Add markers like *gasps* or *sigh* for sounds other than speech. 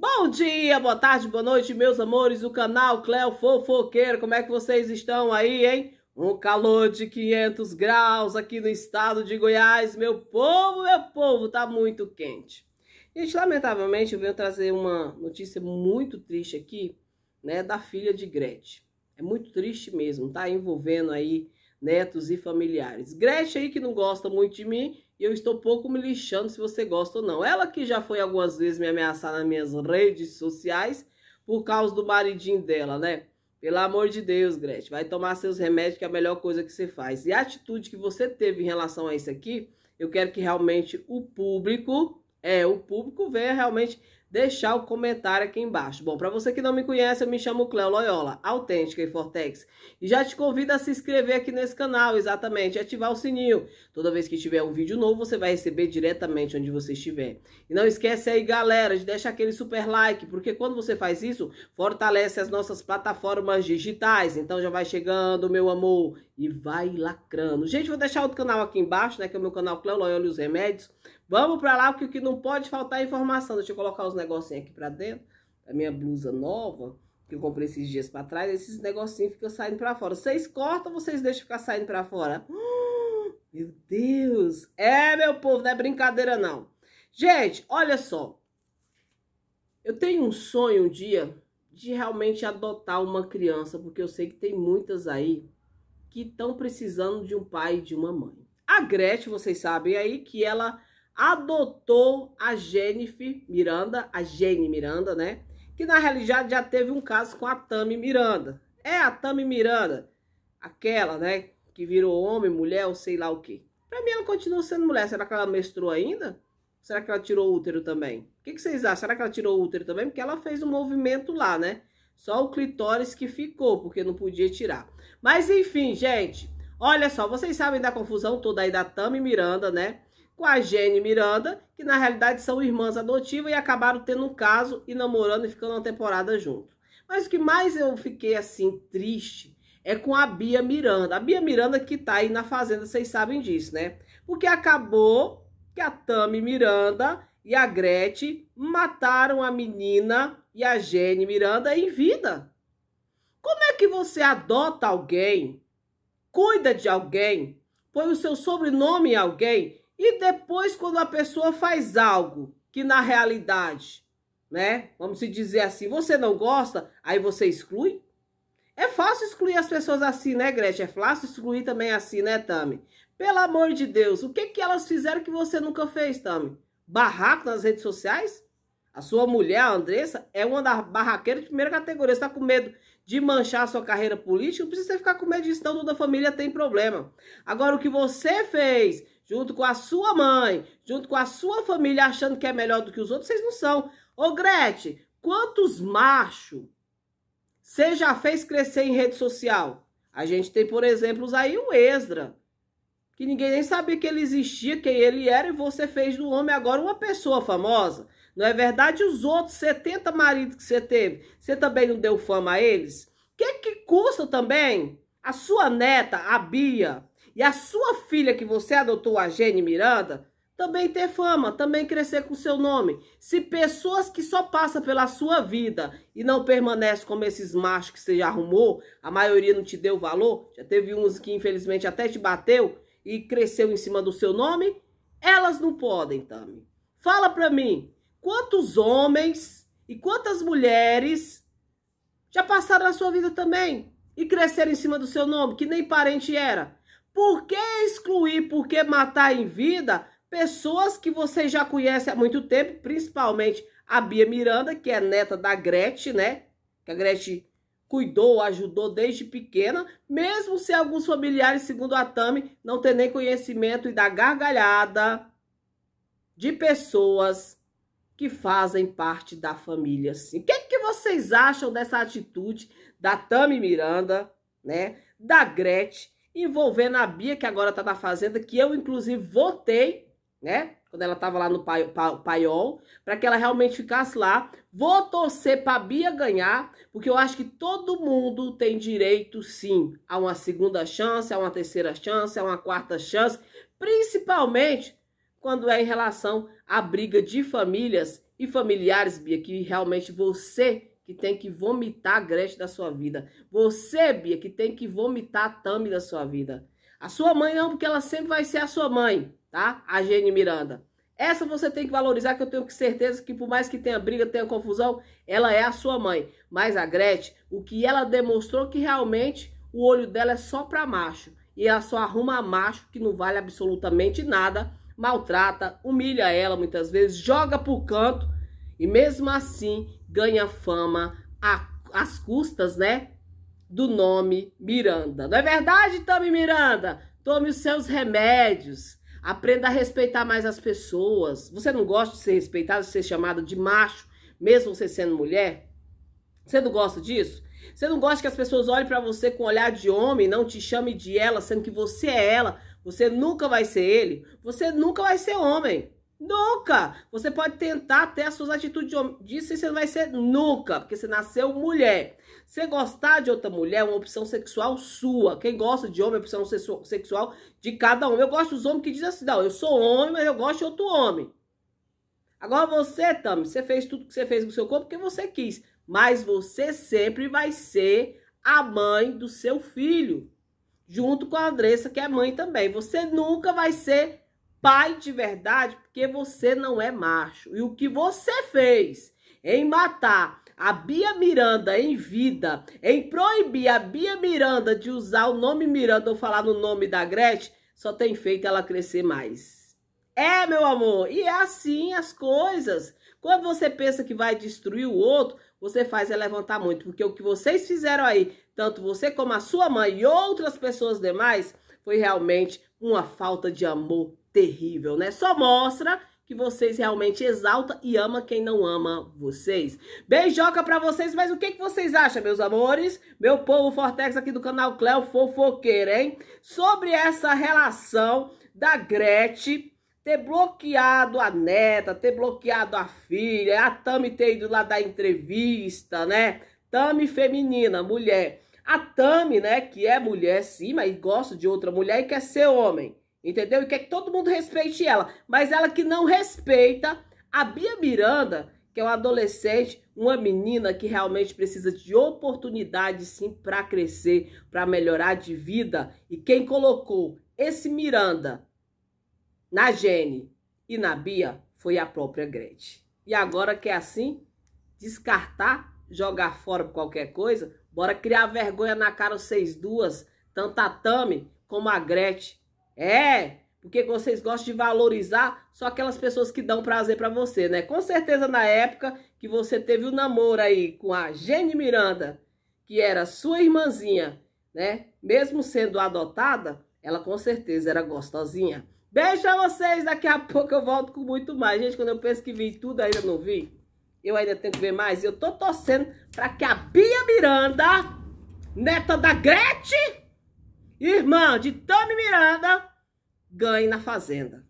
Bom dia, boa tarde, boa noite, meus amores do canal Cléo Fofoqueiro. Como é que vocês estão aí, hein? Um calor de 500 graus aqui no estado de Goiás. Meu povo, meu povo, tá muito quente. Gente, lamentavelmente, eu venho trazer uma notícia muito triste aqui, né, da filha de Gretchen. É muito triste mesmo, tá envolvendo aí netos e familiares. Gretchen aí que não gosta muito de mim e eu estou pouco me lixando se você gosta ou não. Ela que já foi algumas vezes me ameaçar nas minhas redes sociais por causa do maridinho dela, né? Pelo amor de Deus, Gretchen, vai tomar seus remédios que é a melhor coisa que você faz. E a atitude que você teve em relação a isso aqui, eu quero que realmente o público, é, o público veja realmente deixar o comentário aqui embaixo. Bom, para você que não me conhece, eu me chamo Cléo Loyola, autêntica e Fortex. E já te convido a se inscrever aqui nesse canal, exatamente, ativar o sininho. Toda vez que tiver um vídeo novo, você vai receber diretamente onde você estiver. E não esquece aí, galera, de deixar aquele super like, porque quando você faz isso, fortalece as nossas plataformas digitais. Então já vai chegando, meu amor, e vai lacrando. Gente, vou deixar outro canal aqui embaixo, né, que é o meu canal Cléo Loyola e os Remédios Vamos para lá, porque o que não pode faltar é informação. Deixa eu colocar os negocinhos aqui para dentro. A minha blusa nova, que eu comprei esses dias para trás, esses negocinhos ficam saindo para fora. Vocês cortam ou vocês deixam ficar saindo para fora? *gasps* meu Deus! É, meu povo, não é brincadeira, não. Gente, olha só. Eu tenho um sonho um dia de realmente adotar uma criança, porque eu sei que tem muitas aí que estão precisando de um pai e de uma mãe. A Gretchen, vocês sabem aí que ela adotou a Jennifer Miranda, a Jenny Miranda, né? Que na realidade já teve um caso com a Tami Miranda. É a Tami Miranda, aquela, né? Que virou homem, mulher, ou sei lá o quê. Pra mim ela continua sendo mulher. Será que ela menstruou ainda? Será que ela tirou o útero também? O que, que vocês acham? Será que ela tirou o útero também? Porque ela fez um movimento lá, né? Só o clitóris que ficou, porque não podia tirar. Mas enfim, gente. Olha só, vocês sabem da confusão toda aí da Tami Miranda, né? com a Jenny Miranda, que na realidade são irmãs adotivas e acabaram tendo um caso e namorando e ficando uma temporada junto. Mas o que mais eu fiquei assim triste é com a Bia Miranda. A Bia Miranda que tá aí na fazenda, vocês sabem disso, né? Porque acabou que a Tami Miranda e a Gretchen mataram a menina e a Jenny Miranda em vida. Como é que você adota alguém, cuida de alguém, põe o seu sobrenome em alguém e depois, quando a pessoa faz algo que na realidade, né? Vamos se dizer assim, você não gosta, aí você exclui? É fácil excluir as pessoas assim, né, Gretchen? É fácil excluir também assim, né, Tami? Pelo amor de Deus, o que que elas fizeram que você nunca fez, Tami? Barraco nas redes sociais? A sua mulher, a Andressa, é uma das barraqueiras de primeira categoria. Você está com medo de manchar a sua carreira política? Não precisa ficar com medo disso, não. Toda família tem problema. Agora, o que você fez junto com a sua mãe, junto com a sua família, achando que é melhor do que os outros, vocês não são. Ô Gretchen, quantos machos você já fez crescer em rede social? A gente tem, por exemplo, aí o Esdra, que ninguém nem sabia que ele existia, quem ele era, e você fez do homem agora uma pessoa famosa. Não é verdade? Os outros 70 maridos que você teve, você também não deu fama a eles? O que, que custa também a sua neta, a Bia, e a sua filha que você adotou, a Gene Miranda, também ter fama, também crescer com seu nome. Se pessoas que só passam pela sua vida e não permanecem como esses machos que você já arrumou, a maioria não te deu valor, já teve uns que infelizmente até te bateu e cresceu em cima do seu nome, elas não podem, Tami. Fala pra mim, quantos homens e quantas mulheres já passaram na sua vida também e cresceram em cima do seu nome, que nem parente era? Por que excluir, por que matar em vida pessoas que vocês já conhecem há muito tempo, principalmente a Bia Miranda, que é neta da Gretchen, né? Que a Gretchen cuidou, ajudou desde pequena, mesmo se alguns familiares, segundo a Tami, não ter nem conhecimento e da gargalhada de pessoas que fazem parte da família. Assim. O que, é que vocês acham dessa atitude da Tami Miranda, né? Da Gretchen envolvendo a Bia, que agora tá na fazenda, que eu inclusive votei, né? Quando ela tava lá no pai, pa, paiol, para que ela realmente ficasse lá. Vou torcer pra Bia ganhar, porque eu acho que todo mundo tem direito, sim, a uma segunda chance, a uma terceira chance, a uma quarta chance, principalmente quando é em relação à briga de famílias e familiares, Bia, que realmente você que tem que vomitar a Gretchen da sua vida. Você, Bia, que tem que vomitar a Tami da sua vida. A sua mãe não, porque ela sempre vai ser a sua mãe, tá? A Gene Miranda. Essa você tem que valorizar, que eu tenho certeza que por mais que tenha briga, tenha confusão, ela é a sua mãe. Mas a Gretchen, o que ela demonstrou que realmente o olho dela é só para macho. E ela só arruma macho que não vale absolutamente nada, maltrata, humilha ela muitas vezes, joga pro canto. E mesmo assim, ganha fama às custas, né? Do nome Miranda. Não é verdade, Tami Miranda? Tome os seus remédios. Aprenda a respeitar mais as pessoas. Você não gosta de ser respeitado, de ser chamado de macho, mesmo você sendo mulher? Você não gosta disso? Você não gosta que as pessoas olhem para você com olhar de homem, não te chame de ela, sendo que você é ela. Você nunca vai ser ele. Você nunca vai ser homem. Nunca! Você pode tentar até as suas atitudes disso e você não vai ser nunca, porque você nasceu mulher. Você gostar de outra mulher é uma opção sexual sua. Quem gosta de homem é opção sexual de cada homem. Eu gosto dos homens que dizem assim: não, eu sou homem, mas eu gosto de outro homem. Agora você, Tami, você fez tudo que você fez com o seu corpo porque você quis. Mas você sempre vai ser a mãe do seu filho. Junto com a Andressa, que é mãe também. Você nunca vai ser pai de verdade porque você não é macho. E o que você fez em matar a Bia Miranda em vida, em proibir a Bia Miranda de usar o nome Miranda ou falar no nome da Gretchen, só tem feito ela crescer mais. É, meu amor, e é assim as coisas. Quando você pensa que vai destruir o outro, você faz é levantar muito, porque o que vocês fizeram aí, tanto você como a sua mãe e outras pessoas demais, foi realmente uma falta de amor terrível, né? Só mostra que vocês realmente exalta e ama quem não ama vocês. Beijoca para vocês, mas o que, que vocês acham, meus amores? Meu povo Fortex aqui do canal Cléo Fofoqueiro, hein? Sobre essa relação da Gretchen ter bloqueado a neta, ter bloqueado a filha, a Tami ter ido lá dar entrevista, né? Tami feminina, mulher a Tami, né, que é mulher sim, mas gosta de outra mulher e quer ser homem, entendeu? E quer que todo mundo respeite ela, mas ela que não respeita a Bia Miranda, que é uma adolescente, uma menina que realmente precisa de oportunidade sim para crescer, para melhorar de vida. E quem colocou esse Miranda na Gene e na Bia foi a própria Gretchen. E agora que é assim, descartar jogar fora por qualquer coisa, bora criar vergonha na cara vocês duas, tanto a Tami como a Gretchen. É, porque vocês gostam de valorizar só aquelas pessoas que dão prazer para você, né? Com certeza na época que você teve o um namoro aí com a Jenny Miranda, que era sua irmãzinha, né? Mesmo sendo adotada, ela com certeza era gostosinha. Beijo a vocês, daqui a pouco eu volto com muito mais. Gente, quando eu penso que vi tudo, ainda não vi. Eu ainda tenho que ver mais. Eu tô torcendo para que a Bia Miranda, neta da Gretchen, irmã de Tami Miranda, ganhe na Fazenda.